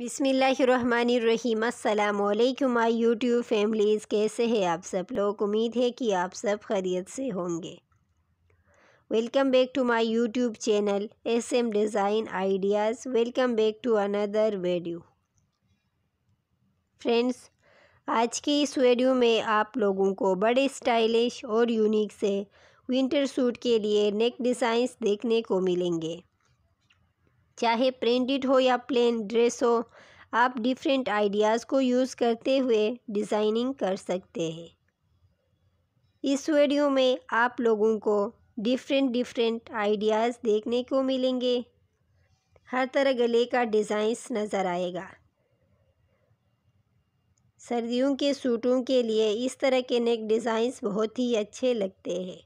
बिसमीम् अल्लाम my YouTube families कैसे हैं आप सब लोग उम्मीद है कि आप सब खरीत से होंगे welcome back to my YouTube channel S M design ideas welcome back to another video friends आज की इस वीडियो में आप लोगों को बड़े स्टाइलिश और यूनिक से विंटर सूट के लिए नेक डिज़ाइंस देखने को मिलेंगे चाहे प्रिंटेड हो या प्लेन ड्रेस हो आप डिफरेंट आइडियाज़ को यूज़ करते हुए डिज़ाइनिंग कर सकते हैं इस वीडियो में आप लोगों को डिफरेंट डिफरेंट आइडियाज़ देखने को मिलेंगे हर तरह गले का डिज़ाइंस नज़र आएगा सर्दियों के सूटों के लिए इस तरह के नेक डिज़ाइंस बहुत ही अच्छे लगते हैं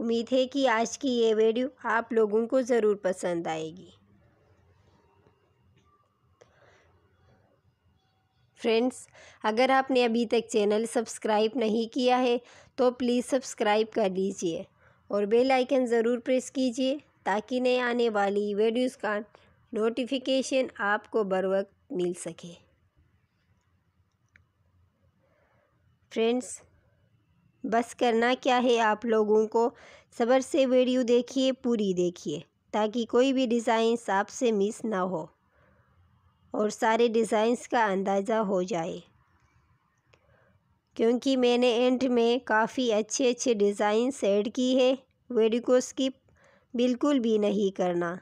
उम्मीद है कि आज की ये वीडियो आप लोगों को ज़रूर पसंद आएगी फ्रेंड्स अगर आपने अभी तक चैनल सब्सक्राइब नहीं किया है तो प्लीज़ सब्सक्राइब कर लीजिए और बेल आइकन ज़रूर प्रेस कीजिए ताकि नए आने वाली वीडियोस का नोटिफिकेशन आपको बर वक्त मिल सके फ्रेंड्स बस करना क्या है आप लोगों को सबर से वीडियो देखिए पूरी देखिए ताकि कोई भी डिज़ाइंस आपसे मिस ना हो और सारे डिज़ाइंस का अंदाज़ा हो जाए क्योंकि मैंने एंड में काफ़ी अच्छे अच्छे डिज़ाइन ऐड की है वीडियो को स्किप बिल्कुल भी नहीं करना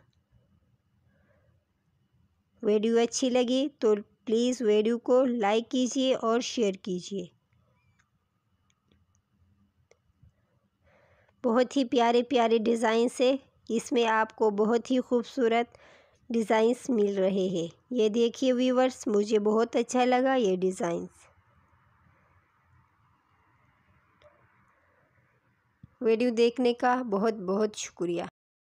वीडियो अच्छी लगी तो प्लीज़ वीडियो को लाइक कीजिए और शेयर कीजिए बहुत ही प्यारे प्यारे डिज़ाइन है इसमें आपको बहुत ही खूबसूरत डिज़ाइंस मिल रहे हैं ये देखिए व्यूवर्स मुझे बहुत अच्छा लगा ये डिज़ाइंस वीडियो देखने का बहुत बहुत शुक्रिया